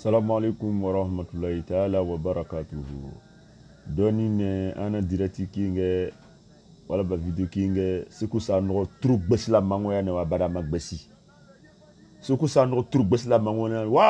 salamu alaikum warahmatullahi taala wabarakatuhu dɔɔni nɛ an na dirɛti kinkɛ walaba video kinkɛ seku sa nɔgɔ turu gbɛsila mangɔya nɛ wa bada ma gbɛsi seku sa nɔgɔ turu gbɛsila mangɔya wa